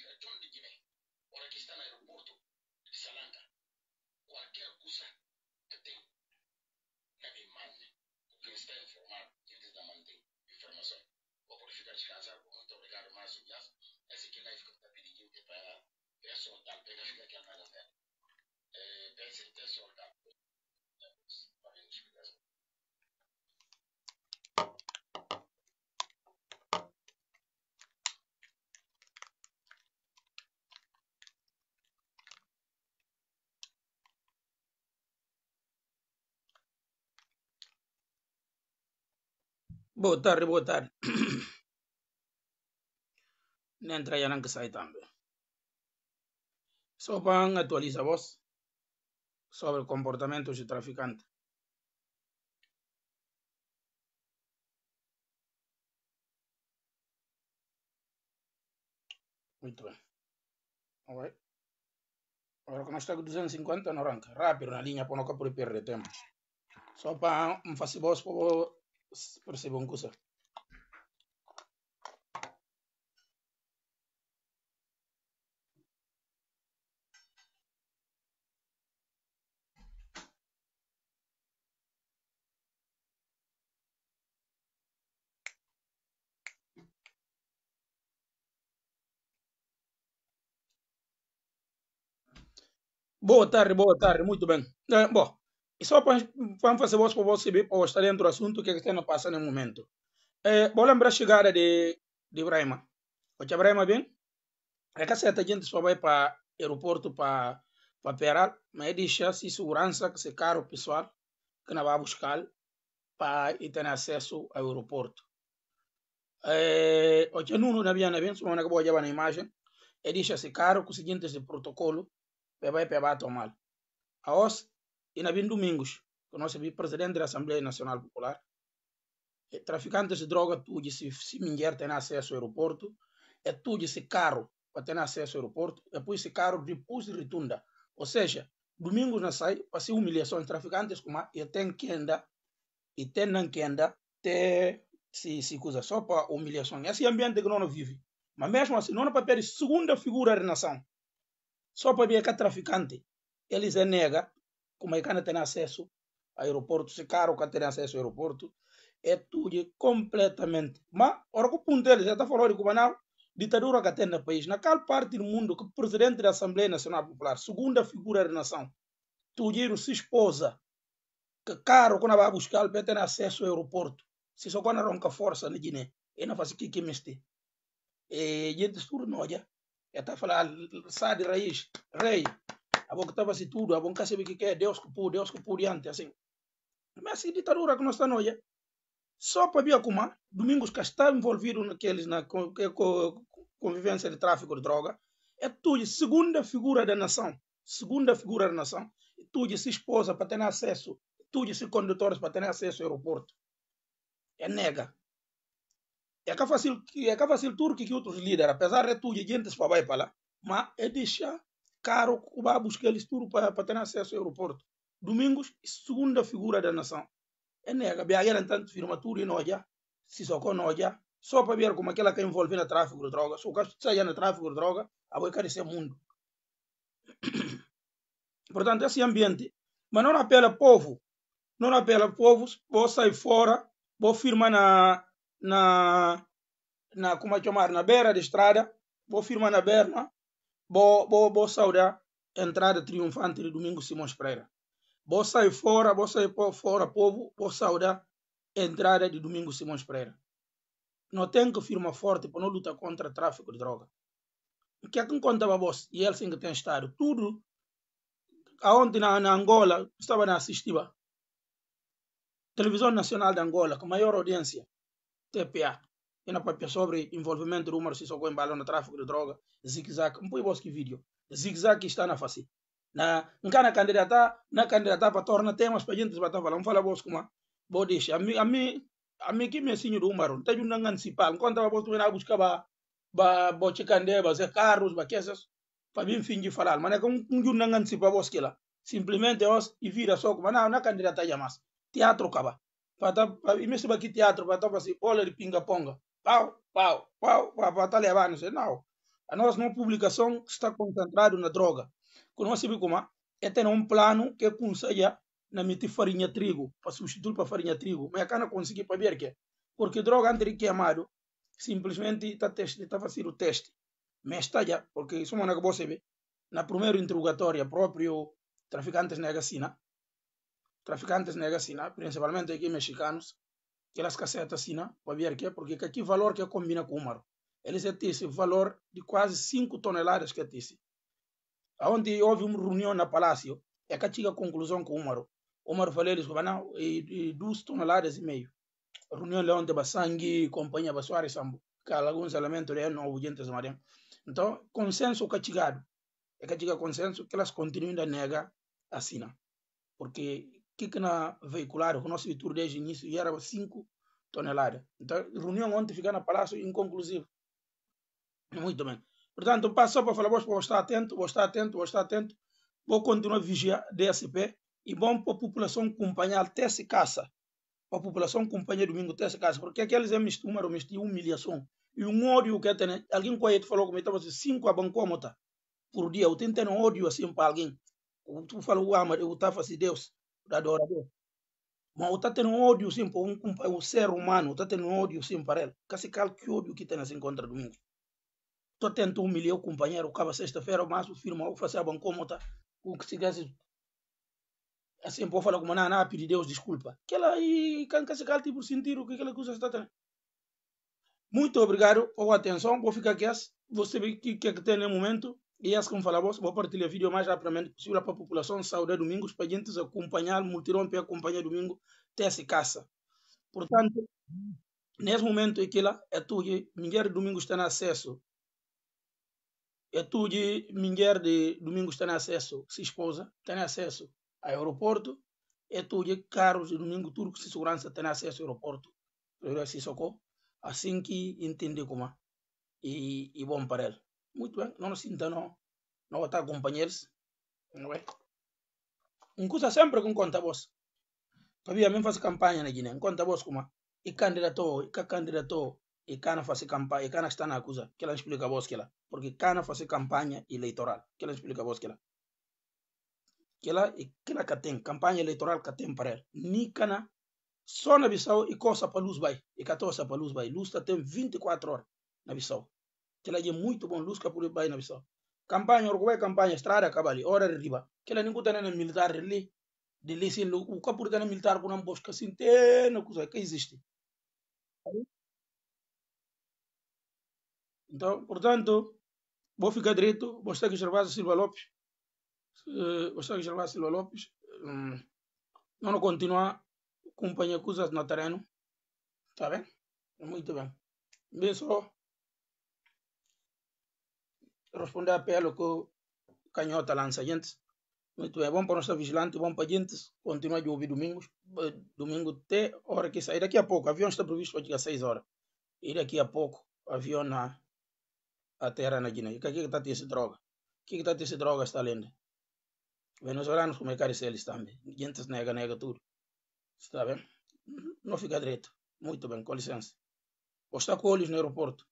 direção de Guiné, ora que está no aeroporto de Salanca, qualquer coisa que tem na demanda, porque está informado, te da mantém informação, ou pode ficar descansado. Votar, y boa ya no que sai também. Sopan atualiza vos voz sobre comportamiento de traficante. Muy bien. Ahora Agora que no está 250 no arranca. Rápido na linha para não por el tema. para un Fácil voz percebam que usar. Boa tarde, boa tarde, muito bem. É, eh, bom, e só para fazer voz para você, para estar dentro do assunto é que está não passando no momento. É, vou lembrar a chegada de, de Brahma. O que Brahma bem? É que certa gente só vai para o aeroporto para, para Peral, mas deixa se segurança que se caro pessoal que não vai buscar para ter acesso ao aeroporto. Eh, o que não havia na bem, só que vou na imagem, é deixa se caro com os seguintes de protocolo, para vai para tomar. A os e na vinda Domingos, que nós sabia presidente da Assembleia Nacional Popular, traficantes de droga, tudo se, se mulher tem acesso ao aeroporto, é tudo esse carro para ter acesso ao aeroporto, depois esse carro depois retunda. Ou seja, domingos na sai, passei humilhação de traficantes, como é tenho que andar, e tem não que andar, tem se, se coisa só para humilhação. Esse ambiente que não vive. Mas mesmo assim, não é para ter segunda figura da nação. Só para ver que é traficante. Eles é nega, Comaicana é tem acesso a aeroporto, se caro Caroca tem acesso a aeroporto, é tudo completamente. Mas, ora que o ponto dele é já está falando de Cubanau, ditadura que tem no país, naquela parte do mundo que o presidente da Assembleia Nacional Popular, segunda figura da nação, tudo se esposa, que caro quando vai buscar, ele tem acesso ao aeroporto. Se só quando arranca força na Guiné, ele não faz o que que é E gente surnoja, é está falando, sai de raiz, rei, a estava se assim, tudo, a boca se o que é, Deus que pôde, Deus que por diante, assim. Mas essa assim, ditadura que nós estamos só para ver como Domingos que está envolvido naqueles, na convivência de tráfico de droga, é tudo segunda figura da nação, segunda figura da nação, e é tudo se esposa para ter acesso, é tudo se condutores para ter acesso ao aeroporto. É nega, é que fácil é que fácil turco que outros líderes apesar de tudo gente se vai para lá mas é deixar caro, Cuba busca eles tudo para, ter acesso ao aeroporto. Domingos, segunda figura da nação. É nega, BH, tanto firma tudo e noja, se socorro nós já, só para ver como aquela que envolve no tráfico de droga. Se o caso saia no tráfico de droga, a vai carecer mundo. Portanto, esse ambiente. Mas não apela povo. Não apela povo, vou sair fora, vou firmar na, na, na, como é chamar, na beira da estrada, vou firmar na berma, Vou, vou, vou saudar a entrada triunfante de Domingo Simões Pereira. Vou sair fora, vou sair fora, povo, vou saudar a entrada de Domingo Simões Pereira. Não tem que firma forte para não lutar contra o tráfico de droga. O que é que contava você? E Elsen que tem estado. Tudo. Aonde na, na Angola, estava na assistiva. Televisão Nacional de Angola, com maior audiência. TPA na papel sobre envolvimento do Umar Sissoko em balão no tráfico de droga, zigzag zag um põe bosque vídeo, zigzag zag está na face. Na, nunca na candidata, na candidata para tornar temas para gente para falar, não fala bosque uma, bo deixa, a mim, a mim, a mim que me ensino do Umar, não tem um não antecipar, enquanto a bosque não busca ba, ba, boche candé, ba, zé carros, ba, que essas, para mim fingir falar, mas é que um, um não antecipa bosque lá, simplesmente os e vira só, mas não, na candidata já mais, teatro acaba. Para, para, e mesmo aqui teatro, para estar assim, olha de pinga-ponga, pau, pau, pau, pau, pau, está levando. Não. A nossa não é publicação está concentrada na droga. Que não vê como é ter um plano que aconselha na meter farinha trigo, para substituir para farinha trigo. Mas a não consegui para ver que é. Porque droga antes de amado simplesmente está teste, está fazendo o teste. Mas está já, porque isso não é que você vê. Na primeira interrogatória, próprio traficantes nega Traficantes nega principalmente aqui mexicanos aquelas cacetas assim, né? para ver que é, porque que valor que combina com o mar. Eles esse valor de quase 5 toneladas que disse. Onde houve uma reunião na Palácio, é que chega a conclusão com o Maro. O Maro falou, eles e duas toneladas e meio. A reunião lá onde sangue, companhia, Bassuara e Sambo, que alguns elementos lá né, não obedientes mariam. Né. Então, consenso catigado. É que chega consenso que elas continuam a negar a Sina. Porque que, que na veicular, o nosso Vitor desde o início e era 5 toneladas. Então, reunião ontem ficar na Palácio inconclusiva. Muito bem. Portanto, passo só para falar, vou estar atento, vou estar atento, vou estar atento. Vou continuar a vigiar DSP e bom para a população acompanhar até se caça. Para a população acompanhar domingo até se caça, porque aqueles é misto, uma misto, humilhação. E um ódio que é tem, né? alguém com ele falou comigo, estava assim, a abancômota por dia. Eu tenho um ódio assim para alguém. Tu falou, ah, mas eu estava assim, Deus da dora do ma o um ódio sim por um, um, um ser humano, tá tendo um ódio sim para ele. Casi cal que ódio que tem assim contra domingo. Estou tento humilhar o companheiro, acaba sexta-feira, mas o firma, ou fazer a bancomota, o que se gasta, Assim, é vou falar com o nana, pedir Deus desculpa. Que ela e se cal tipo sentir o que aquela coisa está tendo. Muito obrigado pela atenção, vou ficar aqui, você vê o que, é que tem no momento. E assim como falava, vou partilhar o vídeo mais rapidamente possível para a população saudar domingo, os gente acompanhar, multirão para acompanhar domingo, até se caça. Portanto, nesse momento aqui lá, é tudo que mulher de domingo está no acesso. É tudo que mulher de domingo está no acesso, se esposa, está no acesso ao aeroporto. É tudo que carros de domingo turco, se segurança, está no acesso ao aeroporto. assim assim que entender como é. E, e bom para ele. Muito bem, não nos sintam não não vou estar companheiros. Não é? Incusa sempre com conta vos. Todavia mesmo faço campanha na Guiné, conta vos como e candidato, e ca candidato, e cana fazer campanha, e cana está na acusa, que ela explica vos que ela, porque cana fazer campanha eleitoral, que ela explica vos que ela. Que ela e que ela tem campanha eleitoral que tem para ela. Ni cana só na Bissau e coça para luz vai, e 14 para luz vai. Luz está tem 24 horas na Bissau kila je muito bom luz kapule bay na bisa campagne or campanha estrada strada kabali de riba kila ningu tanana militar ali de lisin lu u kapur tanana militar kuna bosca sinte na coisa que existe então portanto vou ficar direito vou estar aqui Gervásio Silva Lopes eh, vou estar aqui Gervásio Silva Lopes hum, não continuar acompanhar coisas no terreno tá bem muito bem bem só responder a pelo que canhota gente. Muito bem, bom para nossa estar bom para gente continuar de ouvir domingos. Eh, Domingo até hora que sair. Daqui a pouco, o avião está previsto para chegar às 6 horas. E daqui a pouco, o avião na a terra na Guiné. O que é que está a ter essa droga? O que é que está a ter essa droga está lendo? Venezuelanos como é que eles também. Gente nega, nega tudo. Está bem? Não fica direito. Muito bem, com licença. Ou está com olhos no aeroporto.